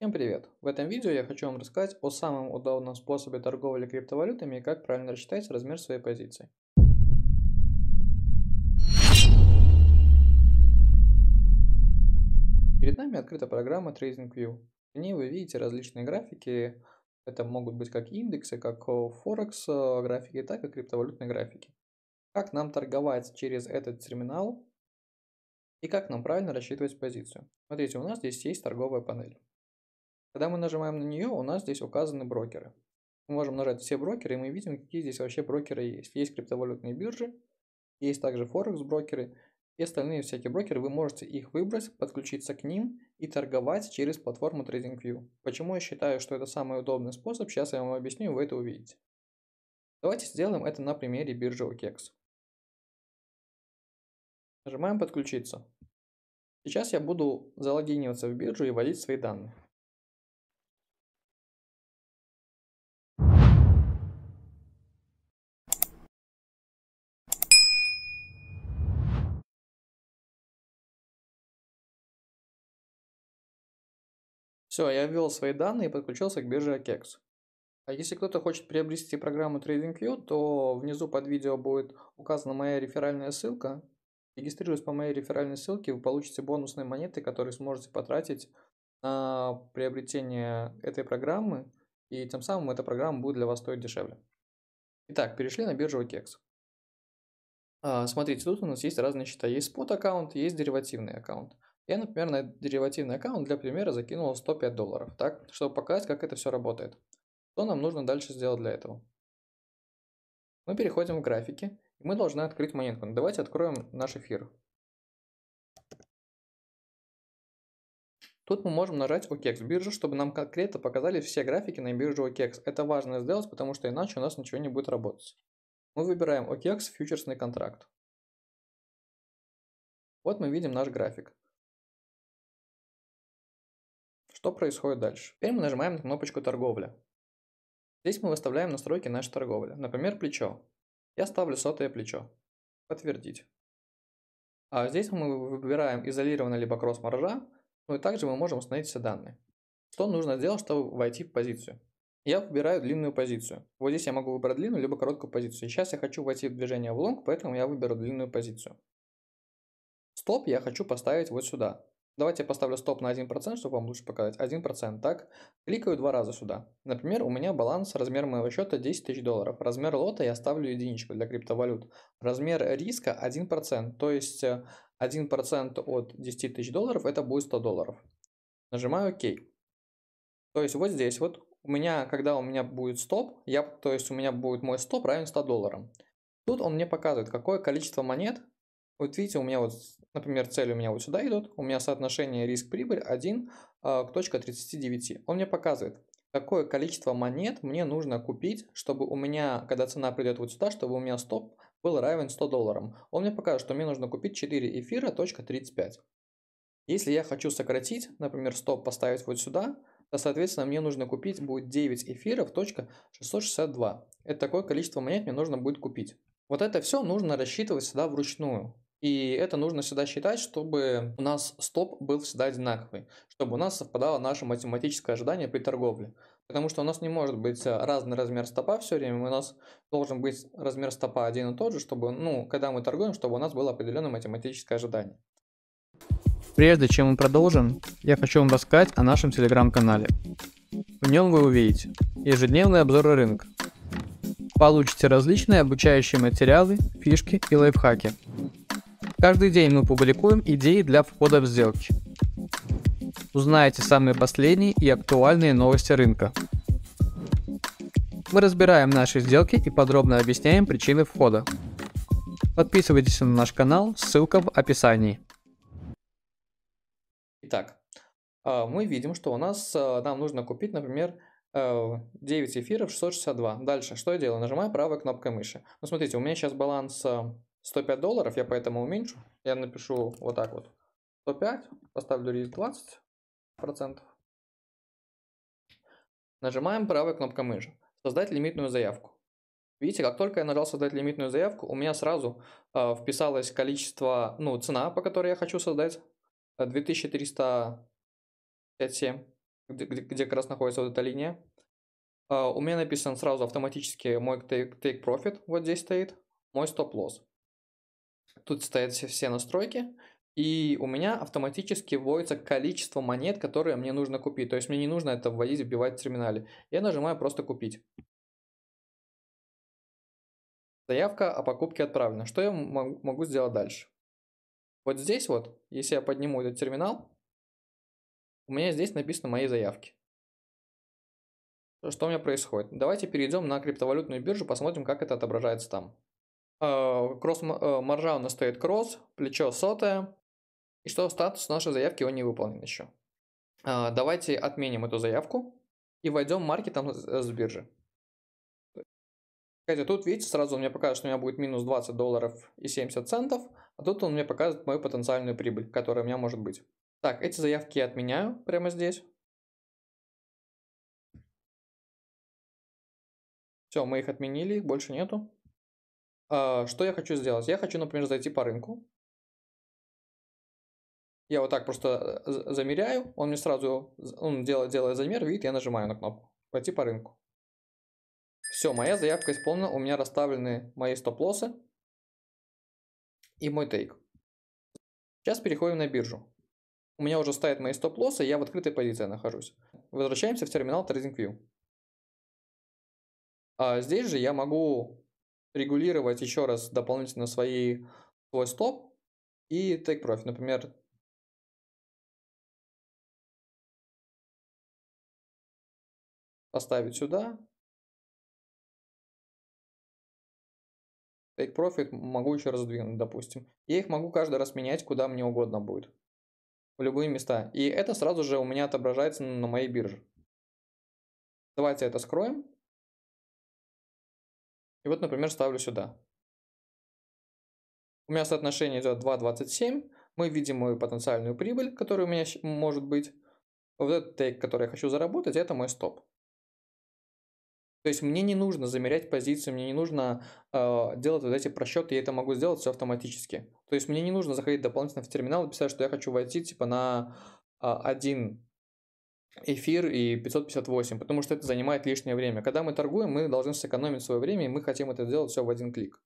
Всем привет! В этом видео я хочу вам рассказать о самом удобном способе торговли криптовалютами и как правильно рассчитать размер своей позиции. Перед нами открыта программа TradingView. В ней вы видите различные графики. Это могут быть как индексы, как э, Форекс э, графики, так и криптовалютные графики. Как нам торговать через этот терминал и как нам правильно рассчитывать позицию. Смотрите, у нас здесь есть торговая панель. Когда мы нажимаем на нее, у нас здесь указаны брокеры. Мы можем нажать все брокеры, и мы видим, какие здесь вообще брокеры есть. Есть криптовалютные биржи, есть также форекс брокеры и остальные всякие брокеры. Вы можете их выбрать, подключиться к ним и торговать через платформу TradingView. Почему я считаю, что это самый удобный способ, сейчас я вам объясню, вы это увидите. Давайте сделаем это на примере биржи OKEX. Нажимаем «Подключиться». Сейчас я буду залогиниваться в биржу и вводить свои данные. Все, я ввел свои данные и подключился к бирже Akex. А если кто-то хочет приобрести программу TradingView, то внизу под видео будет указана моя реферальная ссылка. Регистрируясь по моей реферальной ссылке, вы получите бонусные монеты, которые сможете потратить на приобретение этой программы, и тем самым эта программа будет для вас стоить дешевле. Итак, перешли на биржу Кекс. А, смотрите, тут у нас есть разные счета. Есть спот аккаунт, есть деривативный аккаунт. Я, например, на деривативный аккаунт для примера закинул 105 долларов, так, чтобы показать, как это все работает. Что нам нужно дальше сделать для этого? Мы переходим в графики, и мы должны открыть монетку. давайте откроем наш эфир. Тут мы можем нажать OKEX биржу, чтобы нам конкретно показали все графики на бирже OKEX. Это важно сделать, потому что иначе у нас ничего не будет работать. Мы выбираем OKEX фьючерсный контракт. Вот мы видим наш график. Что происходит дальше? Теперь мы нажимаем на кнопочку «Торговля». Здесь мы выставляем настройки нашей торговли, например, плечо. Я ставлю сотое плечо. Подтвердить. А здесь мы выбираем изолированный либо кросс маржа, ну и также мы можем установить все данные. Что нужно сделать, чтобы войти в позицию? Я выбираю длинную позицию. Вот здесь я могу выбрать длинную либо короткую позицию. Сейчас я хочу войти в движение в лонг, поэтому я выберу длинную позицию. Стоп я хочу поставить вот сюда. Давайте я поставлю стоп на 1%, чтобы вам лучше показать. 1%, так? Кликаю два раза сюда. Например, у меня баланс, размер моего счета 10 тысяч долларов. Размер лота я ставлю единичку для криптовалют. Размер риска 1%, то есть 1% э, от 10 тысяч долларов это будет 100 долларов. Нажимаю ОК. То есть вот здесь вот у меня, когда у меня будет стоп, я, то есть у меня будет мой стоп равен 100 долларам. Тут он мне показывает, какое количество монет вот видите, у меня вот, например, цели у меня вот сюда идут, у меня соотношение риск-прибыль 1 а, к точка 39. Он мне показывает, какое количество монет мне нужно купить, чтобы у меня, когда цена придет вот сюда, чтобы у меня стоп был равен 100 долларам. Он мне показывает, что мне нужно купить 4 эфира, точка 35. Если я хочу сократить, например, стоп поставить вот сюда, то, соответственно, мне нужно купить будет 9 эфиров, точка 662. Это такое количество монет мне нужно будет купить. Вот это все нужно рассчитывать сюда вручную. И это нужно всегда считать, чтобы у нас стоп был всегда одинаковый, чтобы у нас совпадало наше математическое ожидание при торговле. Потому что у нас не может быть э, разный размер стопа все время, у нас должен быть размер стопа один и тот же, чтобы, ну, когда мы торгуем, чтобы у нас было определенное математическое ожидание. Прежде чем мы продолжим, я хочу вам рассказать о нашем телеграм-канале. В нем вы увидите ежедневные обзоры рынка, получите различные обучающие материалы, фишки и лайфхаки – Каждый день мы публикуем идеи для входа в сделки. Узнаете самые последние и актуальные новости рынка. Мы разбираем наши сделки и подробно объясняем причины входа. Подписывайтесь на наш канал, ссылка в описании. Итак, э, мы видим, что у нас э, нам нужно купить, например, 9 э, эфиров 662. Дальше, что я делаю? Нажимаю правой кнопкой мыши. Ну, смотрите, у меня сейчас баланс 105 долларов, я поэтому уменьшу. Я напишу вот так вот. 105, поставлю риск 20%. Нажимаем правой кнопкой мыши. Создать лимитную заявку. Видите, как только я нажал создать лимитную заявку, у меня сразу э, вписалось количество, ну, цена, по которой я хочу создать. 2357, где, где, где как раз находится вот эта линия. Э, у меня написан сразу автоматически мой take, take profit, вот здесь стоит, мой стоп-лосс. Тут стоят все, все настройки, и у меня автоматически вводится количество монет, которые мне нужно купить. То есть мне не нужно это вводить, вбивать в терминале. Я нажимаю просто «Купить». Заявка о покупке отправлена. Что я могу сделать дальше? Вот здесь вот, если я подниму этот терминал, у меня здесь написано мои заявки. Что у меня происходит? Давайте перейдем на криптовалютную биржу, посмотрим, как это отображается там. Э, Кросс-маржа э, у нас стоит кросс, плечо сотое. И что статус нашей заявки, он не выполнен еще. Э, давайте отменим эту заявку и войдем в маркетом с биржи. Кстати тут, видите, сразу он мне показывает что у меня будет минус 20 долларов и 70 центов, а тут он мне показывает мою потенциальную прибыль, которая у меня может быть. Так, эти заявки я отменяю прямо здесь. Все, мы их отменили, их больше нету. А, что я хочу сделать? Я хочу, например, зайти по рынку. Я вот так просто э, замеряю, он мне сразу, он делает, делает замер, видит, я нажимаю на кнопку «Пойти по рынку». Все, моя заявка исполнена, у меня расставлены мои стоп-лоссы и мой тейк. Сейчас переходим на биржу. У меня уже стоят мои стоп-лоссы, я в открытой позиции нахожусь. Возвращаемся в терминал TradingView. А здесь же я могу регулировать еще раз дополнительно свои, свой стоп и take profit. Например, поставить сюда. Take profit могу еще раз двинуть, допустим. Я их могу каждый раз менять, куда мне угодно будет. В любые места. И это сразу же у меня отображается на моей бирже. Давайте это скроем. И вот, например, ставлю сюда. У меня соотношение идет 2.27. Мы видим мою потенциальную прибыль, которая у меня может быть. Вот этот тейк, который я хочу заработать, это мой стоп. То есть мне не нужно замерять позицию, мне не нужно э, делать вот эти просчеты, я это могу сделать все автоматически. То есть мне не нужно заходить дополнительно в терминал и писать, что я хочу войти типа на э, а, 1 эфир и 558, потому что это занимает лишнее время. Когда мы торгуем, мы должны сэкономить свое время, и мы хотим это сделать все в один клик.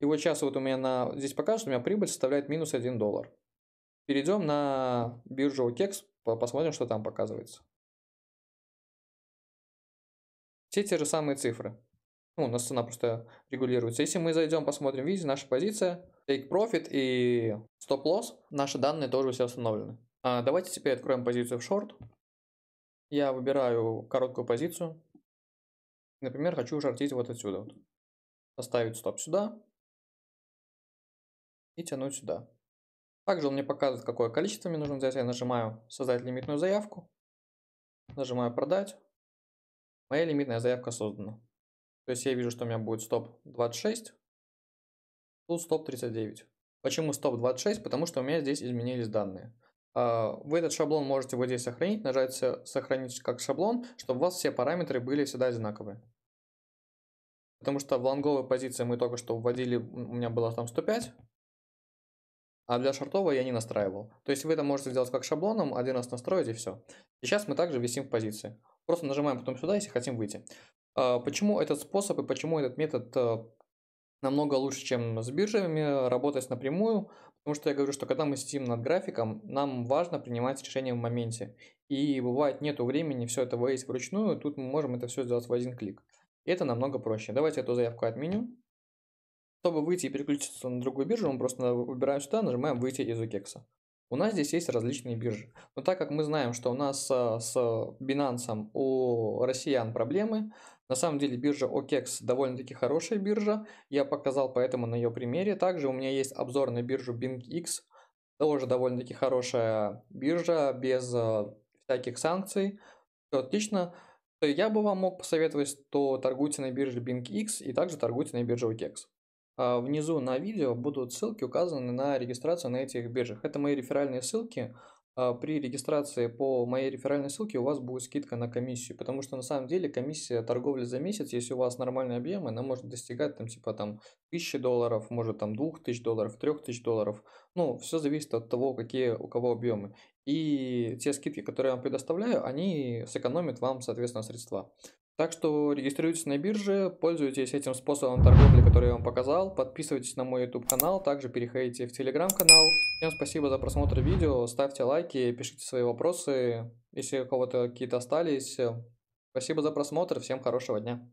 И вот сейчас вот у меня на... здесь покажет, у меня прибыль составляет минус 1 доллар. Перейдем на биржу OKEX, посмотрим, что там показывается. Все те же самые цифры. Ну, у нас цена просто регулируется. Если мы зайдем, посмотрим, видите, наша позиция, take profit и stop loss, наши данные тоже все установлены. А давайте теперь откроем позицию в шорт. Я выбираю короткую позицию. Например, хочу шортить вот отсюда. Вот. Поставить стоп сюда. И тянуть сюда. Также он мне показывает, какое количество мне нужно взять. Я нажимаю «Создать лимитную заявку». Нажимаю «Продать». Моя лимитная заявка создана. То есть я вижу, что у меня будет стоп 26, тут стоп 39. Почему стоп 26? Потому что у меня здесь изменились данные. А, вы этот шаблон можете вот здесь сохранить, нажать «Сохранить как шаблон», чтобы у вас все параметры были всегда одинаковые. Потому что в лонговой позиции мы только что вводили, у меня было там 105, а для шортовой я не настраивал. То есть вы это можете сделать как шаблоном, один раз настроить и все. И сейчас мы также висим в позиции. Просто нажимаем потом сюда, если хотим выйти. А, почему этот способ и почему этот метод э, намного лучше, чем с биржами, работать напрямую, потому что я говорю, что когда мы сидим над графиком, нам важно принимать решение в моменте. И бывает нету времени все это выявить вручную, тут мы можем это все сделать в один клик. И это намного проще. Давайте эту заявку отменю. Чтобы выйти и переключиться на другую биржу, мы просто выбираем сюда, нажимаем «Выйти из UKEX». У нас здесь есть различные биржи. Но так как мы знаем, что у нас а, с Binance у россиян проблемы, на самом деле биржа OKEX довольно-таки хорошая биржа. Я показал поэтому на ее примере. Также у меня есть обзор на биржу BingX. Тоже довольно-таки хорошая биржа, без а, всяких санкций. Все отлично. я бы вам мог посоветовать, то торгуйте на бирже BingX и также торгуйте на бирже OKEX. А, внизу на видео будут ссылки указаны на регистрацию на этих биржах. Это мои реферальные ссылки. А, при регистрации по моей реферальной ссылке у вас будет скидка на комиссию, потому что на самом деле комиссия торговли за месяц, если у вас нормальный объем, она может достигать там типа там 1000 долларов, может там 2000 долларов, 3000 долларов. Ну, все зависит от того, какие у кого объемы. И те скидки, которые я вам предоставляю, они сэкономят вам, соответственно, средства. Так что регистрируйтесь на бирже, пользуйтесь этим способом торговли, который я вам показал, подписывайтесь на мой YouTube канал, также переходите в Telegram канал. Всем спасибо за просмотр видео, ставьте лайки, пишите свои вопросы, если у кого-то какие-то остались. Спасибо за просмотр, всем хорошего дня.